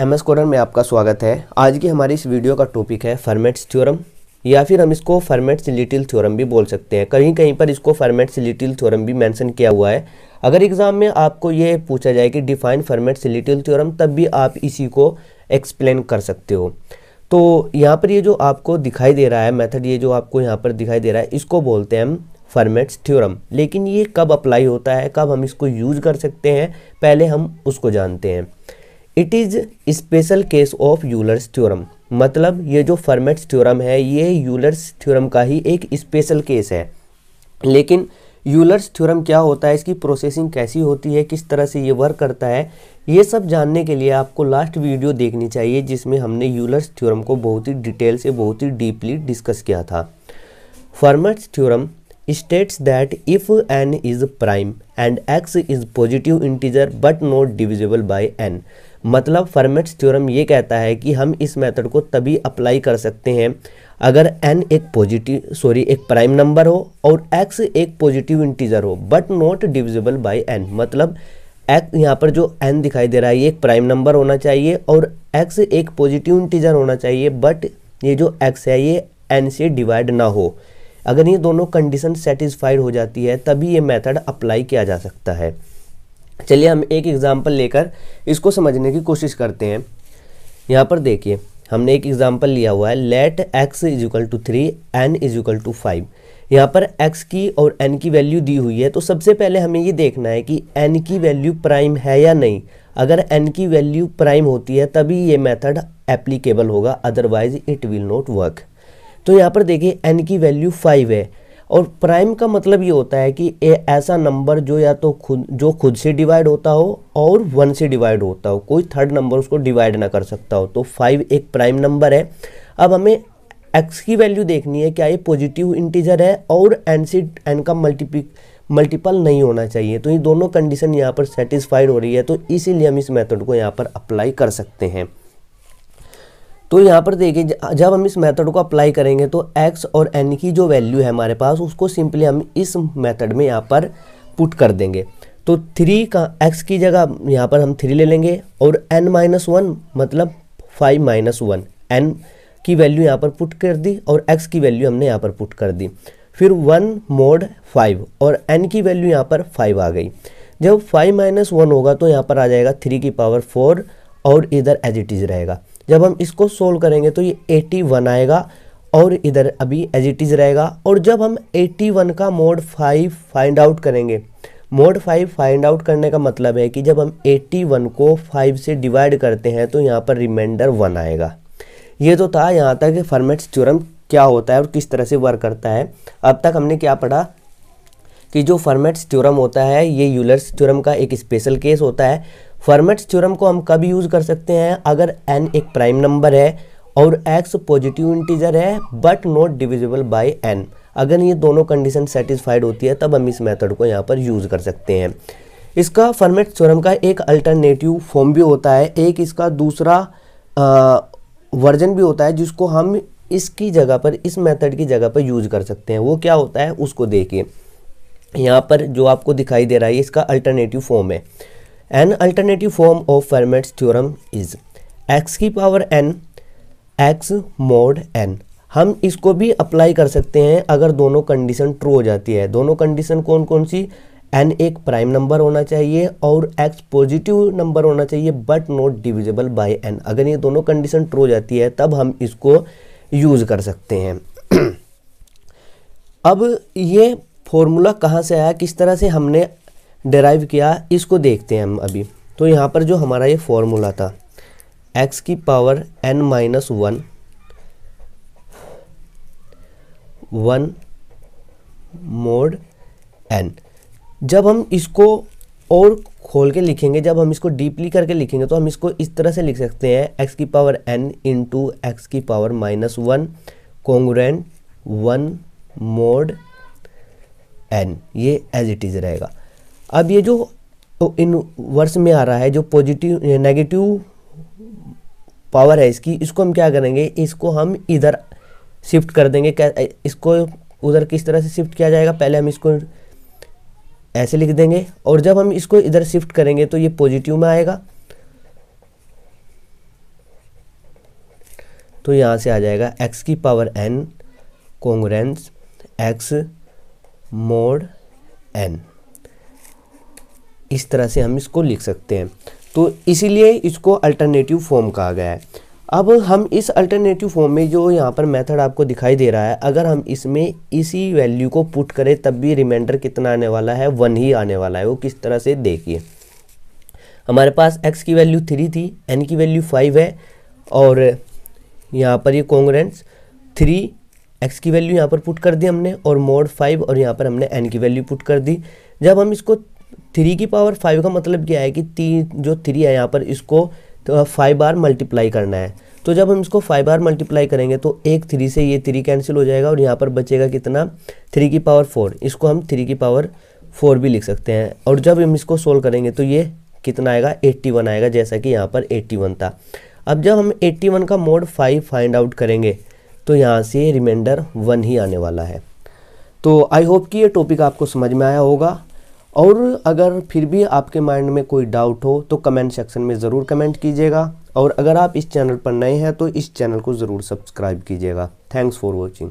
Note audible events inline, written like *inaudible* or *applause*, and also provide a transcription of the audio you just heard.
M S corner में आपका स्वागत है आज की हमारी इस वीडियो का टॉपिक है फर्मेट्स थ्योरम या फिर हम इसको फर्मेट्स लिटिल थ्योरम भी बोल सकते हैं कहीं कहीं पर इसको फर्मेट्स लिटिल थ्योरम भी मेंशन किया हुआ है अगर एग्जाम में आपको ये पूछा जाए कि डिफाइन फर्मेट्स लिटिल थ्योरम तब भी आप इसी को एक्सप्लेन कर सकते हो तो यहाँ पर ये जो आपको दिखाई दे रहा है मेथड ये जो आपको यहाँ पर दिखाई दे रहा है इसको बोलते हैं हम फर्मेट्स थ्योरम लेकिन ये कब अप्लाई होता है कब हम इसको यूज कर सकते हैं पहले हम उसको जानते हैं it is special case of Euler's theorem मतलब ये जो फर्मेट्स थ्योरम है ये यूलर्स थ्योरम का ही एक स्पेशल केस है लेकिन यूलर्स थ्योरम क्या होता है इसकी प्रोसेसिंग कैसी होती है किस तरह से ये वर्क करता है ये सब जानने के लिए आपको लास्ट वीडियो देखनी चाहिए जिसमें हमने यूलर्स थ्योरम को बहुत ही डिटेल से बहुत ही डीपली डिस्कस किया था Fermat's theorem states that if n is prime and x is positive integer but not divisible by n मतलब फर्मेट्स थ्योरम ये कहता है कि हम इस मेथड को तभी अप्लाई कर सकते हैं अगर n एक पॉजिटिव सॉरी एक प्राइम नंबर हो और x एक पॉजिटिव इंटीजर हो but not divisible by n मतलब x यहाँ पर जो n दिखाई दे रहा है ये एक प्राइम नंबर होना चाहिए और x एक पॉजिटिव इंटीजर होना चाहिए बट ये जो x है ये n से डिवाइड ना हो अगर ये दोनों कंडीशन सेटिस्फाइड हो जाती है तभी ये मेथड अप्लाई किया जा सकता है चलिए हम एक एग्ज़ाम्पल लेकर इसको समझने की कोशिश करते हैं यहाँ पर देखिए हमने एक एग्ज़ाम्पल लिया हुआ है let x is equal to three n is equal to five यहाँ पर x की और n की वैल्यू दी हुई है तो सबसे पहले हमें ये देखना है कि n की वैल्यू प्राइम है या नहीं अगर n की वैल्यू प्राइम होती है तभी ये मेथड एप्लीकेबल होगा otherwise it will not work तो यहाँ पर देखिए n की वैल्यू फाइव है और प्राइम का मतलब ये होता है कि ए, ऐसा नंबर जो या तो खुद जो खुद से डिवाइड होता हो और वन से डिवाइड होता हो कोई थर्ड नंबर उसको डिवाइड ना कर सकता हो तो फाइव एक प्राइम नंबर है अब हमें एक्स की वैल्यू देखनी है क्या ये पॉजिटिव इंटीजर है और एन सी एन का मल्टीपिक मल्टीपल नहीं होना चाहिए तो ये दोनों कंडीशन यहाँ पर सेटिस्फाइड हो रही है तो इसीलिए हम इस मेथड को यहाँ पर अप्लाई कर सकते हैं तो यहाँ पर देखिए जब हम इस मेथड को अप्लाई करेंगे तो x और n की जो वैल्यू है हमारे पास उसको सिंपली हम इस मेथड में यहाँ पर पुट कर देंगे तो थ्री का x की जगह यहाँ पर हम थ्री ले लेंगे और n माइनस वन मतलब फाइव माइनस वन एन की वैल्यू यहाँ पर पुट कर दी और x की वैल्यू हमने यहाँ पर पुट कर दी फिर वन मोड फाइव और एन की वैल्यू यहाँ पर फाइव आ गई जब फाइव माइनस वन होगा तो यहाँ पर आ जाएगा थ्री की पावर फोर और इधर एज इट इज़ रहेगा जब हम इसको सोल्व करेंगे तो ये एटी वन आएगा और इधर अभी एज इट इज़ रहेगा और जब हम एटी वन का मोड फाइव फाइंड आउट करेंगे मोड फाइव फाइंड आउट करने का मतलब है कि जब हम एट्टी वन को फाइव से डिवाइड करते हैं तो यहाँ पर रिमाइंडर वन आएगा ये तो था यहाँ तक कि फर्मेट्स थ्योरम क्या होता है और किस तरह से वर्क करता है अब तक हमने क्या पढ़ा कि जो फर्मेट्स थ्योरम होता है ये यूलर्स थ्योरम का एक स्पेशल केस होता है फॉर्मेट्स थ्योरम को हम कब यूज़ कर सकते हैं अगर एन एक प्राइम नंबर है और एक्स पॉजिटिव इंटीजर है but not divisible by n अगर ये दोनों कंडीशन सेटिस्फाइड होती है तब हम इस मेथड को यहाँ पर यूज़ कर सकते हैं इसका फॉर्मेट थ्योरम का एक अल्टरनेटिव फॉर्म भी होता है एक इसका दूसरा वर्जन भी होता है जिसको हम इसकी जगह पर इस मेथड की जगह पर यूज कर सकते हैं वो क्या होता है उसको देखिए यहाँ पर जो आपको दिखाई दे रहा है इसका अल्टरनेटिव फॉर्म है n alternative form of Fermat's theorem is x की power n x mod n हम इसको भी अप्लाई कर सकते हैं अगर दोनों कंडीशन ट्रू हो जाती है दोनों कंडीशन कौन कौन सी एन एक प्राइम नंबर होना चाहिए और एक्स पॉजिटिव नंबर होना चाहिए but not divisible by n अगर ये दोनों कंडीशन ट्रू हो जाती है तब हम इसको यूज़ कर सकते हैं *clears throat* अब ये फॉर्मूला कहाँ से आया किस तरह से हमने डेराइव किया इसको देखते हैं हम अभी तो यहाँ पर जो हमारा ये फॉर्मूला था एक्स की power n minus one one mod n जब हम इसको और खोल के लिखेंगे जब हम इसको डीपली करके लिखेंगे तो हम इसको इस तरह से लिख सकते हैं एक्स की पावर एन इंटू एक्स की power minus one congruent one mod n ये एज इट इज़ रहेगा अब ये जो तो इन वर्ष में आ रहा है जो पॉजिटिव नेगेटिव पावर है इसकी इसको हम क्या करेंगे इसको हम इधर शिफ्ट कर देंगे क्या इसको उधर किस तरह से शिफ्ट किया जाएगा पहले हम इसको ऐसे लिख देंगे और जब हम इसको इधर शिफ्ट करेंगे तो ये पॉजिटिव में आएगा तो यहाँ से आ जाएगा x की power n congruence x mod n इस तरह से हम इसको लिख सकते हैं तो इसीलिए इसको अल्टरनेटिव फॉर्म कहा गया है अब हम इस अल्टरनेटिव फॉर्म में जो यहाँ पर मेथड आपको दिखाई दे रहा है अगर हम इसमें इसी वैल्यू को पुट करें तब भी रिमाइंडर कितना आने वाला है वन ही आने वाला है वो किस तरह से देखिए हमारे पास एक्स की वैल्यू थ्री थी एन की वैल्यू फाइव है और यहाँ पर ये कॉन्ग्रेंस थ्री एक्स की वैल्यू यहाँ पर पुट कर दी हमने और मोड फाइव और यहाँ पर हमने एन की वैल्यू पुट कर दी जब हम इसको थ्री की पावर फाइव का मतलब क्या है कि तीन जो थ्री है यहाँ पर इसको तो फाइव बार मल्टीप्लाई करना है तो जब हम इसको फाइव बार मल्टीप्लाई करेंगे तो एक थ्री से ये थ्री कैंसिल हो जाएगा और यहाँ पर बचेगा कितना थ्री की पावर फोर इसको हम थ्री की पावर फोर भी लिख सकते हैं और जब हम इसको सोल्व करेंगे तो ये कितना आएगा एट्टी वन आएगा जैसा कि यहाँ पर एट्टी वन था अब जब हम एट्टी वन का मोड फाइव फाइंड आउट करेंगे तो यहाँ से रिमाइंडर वन ही आने वाला है तो आई होप कि ये टॉपिक आपको समझ में आया होगा और अगर फिर भी आपके माइंड में कोई डाउट हो तो कमेंट सेक्शन में ज़रूर कमेंट कीजिएगा और अगर आप इस चैनल पर नए हैं तो इस चैनल को ज़रूर सब्सक्राइब कीजिएगा थैंक्स फॉर वॉचिंग